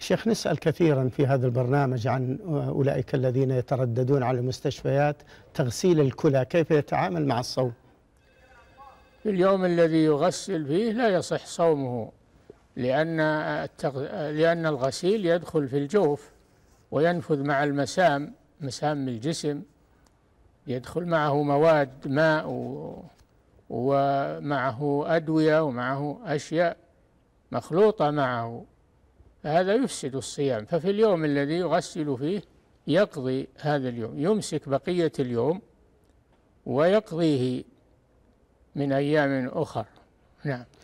شيخ نسأل كثيرا في هذا البرنامج عن أولئك الذين يترددون على المستشفيات تغسيل الكلى كيف يتعامل مع الصوم في اليوم الذي يغسل فيه لا يصح صومه لأن, التغ... لأن الغسيل يدخل في الجوف وينفذ مع المسام مسام الجسم يدخل معه مواد ماء و... ومعه أدوية ومعه أشياء مخلوطة معه فهذا يفسد الصيام ففي اليوم الذي يغسل فيه يقضي هذا اليوم يمسك بقية اليوم ويقضيه من أيام أخر نعم